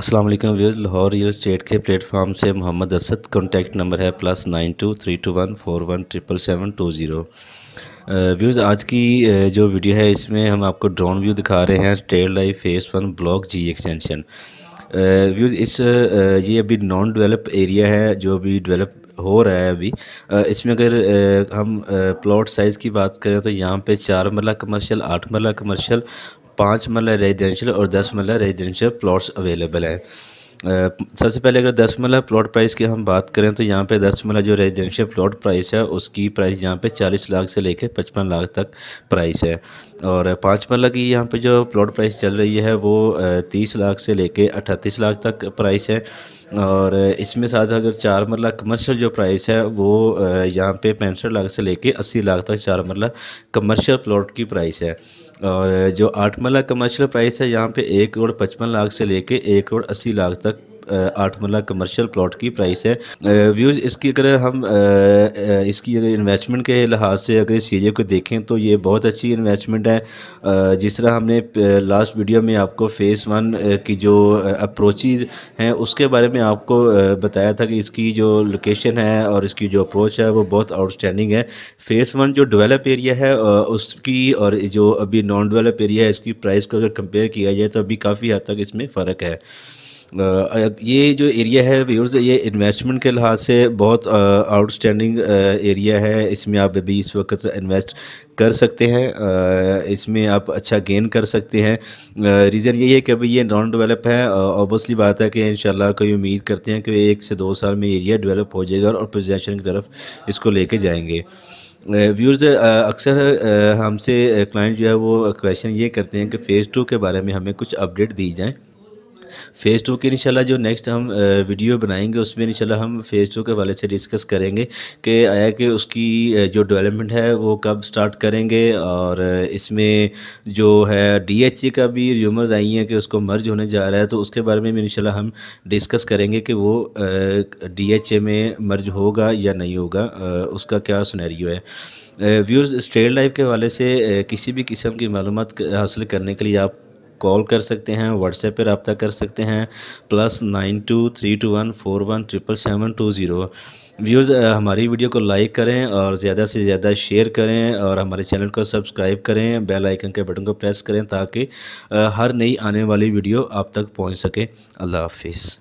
Aslam views Lahore real estate के platform से Mohammad Asad contact number है plus nine two three two one four one triple seven two zero views आज की uh, जो video है इसमें हम आपको ड्रोन व्यू दिखा रहे हैं trade life phase one block G extension views इस uh, ये अभी नॉन डेवलप एरिया है जो अभी डेवलप हो रहा है अभी इसमें अगर हम प्लॉट साइज़ की बात करें तो यहाँ पे चार मरला कमर्शियल आठ मरला कमर्शियल पाँच मरला रेजिडेंशियल और दस मरला रेजिडेंशियल प्लॉट्स अवेलेबल हैं सबसे पहले अगर दस मरला प्लॉट प्राइस की हम बात करें तो यहाँ पे दस मरला जो रेजिडेंशियल प्लॉट प्राइस है उसकी प्राइस यहाँ पे चालीस लाख से लेकर पचपन लाख तक प्राइस है और पाँच मरला की यहाँ पे जो प्लॉट प्राइस चल रही है वो तीस लाख से लेकर अट्ठतीस लाख तक प्राइस है और इसमें साथ अगर चार मरला कमर्शियल जो प्राइस है वो यहाँ पे पैंसठ लाख से लेके अस्सी लाख तक चार मरला कमर्शियल प्लॉट की प्राइस है और जो आठ मरला कमर्शियल प्राइस है यहाँ पे एक करोड़ पचपन लाख से लेके एक करोड़ अस्सी लाख तक आठमला कमर्शियल प्लॉट की प्राइस है व्यूज इसकी अगर हम इसकी अगर इन्वेस्टमेंट के लिहाज से अगर इस सीरीज को देखें तो ये बहुत अच्छी इन्वेस्टमेंट है जिस तरह हमने लास्ट वीडियो में आपको फ़ेज़ वन की जो अप्रोचेज हैं उसके बारे में आपको बताया था कि इसकी जो लोकेशन है और इसकी जो अप्रोच है वो बहुत आउटस्टैंडिंग है फ़ेज़ वन जो डेवलप एरिया है उसकी और जो अभी नॉन डेवलप एरिया है इसकी प्राइस को अगर कंपेयर किया जाए तो अभी काफ़ी हद तक इसमें फ़र्क है ये जो एरिया है व्यूर्स ये इन्वेस्टमेंट के लिहाज से बहुत आउटस्टैंडिंग एरिया है इसमें आप अभी इस वक्त इन्वेस्ट कर सकते हैं इसमें आप अच्छा गेन कर सकते हैं रीज़न यही है कि अभी ये नॉन डेवलप है ऑब्वियसली बात है कि इन कोई उम्मीद करते हैं कि एक से दो साल में एरिया डेवलप हो जाएगा और पोजेशन की तरफ इसको लेके जाएंगे व्यूर्स अक्सर हमसे क्लाइंट जो है वो क्वेश्चन ये करते हैं कि फ़ेज़ टू के बारे में हमें कुछ अपडेट दी जाए फ़ेज़ टू के इंशाल्लाह जो नेक्स्ट हम वीडियो बनाएंगे उसमें इंशाल्लाह हम फ़ेज़ टू के वाले से डिस्कस करेंगे कि आया कि उसकी जो डेवलपमेंट है वो कब स्टार्ट करेंगे और इसमें जो है डीएचए का भी र्यूमर्स आई हैं कि उसको मर्ज होने जा रहा है तो उसके बारे में भी इन हम डिस्कस करेंगे कि वो डी में मर्ज होगा या नहीं होगा उसका क्या सुनहरियो है व्यूअर्स स्ट्रेट लाइफ के हवाले से किसी भी किस्म की मालूम हासिल करने के लिए आप कॉल कर सकते हैं व्हाट्सएप पर रबता कर सकते हैं plus nine two three two one four one triple seven two zero views हमारी वीडियो को लाइक करें और ज़्यादा से ज़्यादा शेयर करें और हमारे चैनल को सब्सक्राइब करें बेल आइकन के बटन को प्रेस करें ताकि हर नई आने वाली वीडियो आप तक पहुंच सके अल्लाह हाफिज़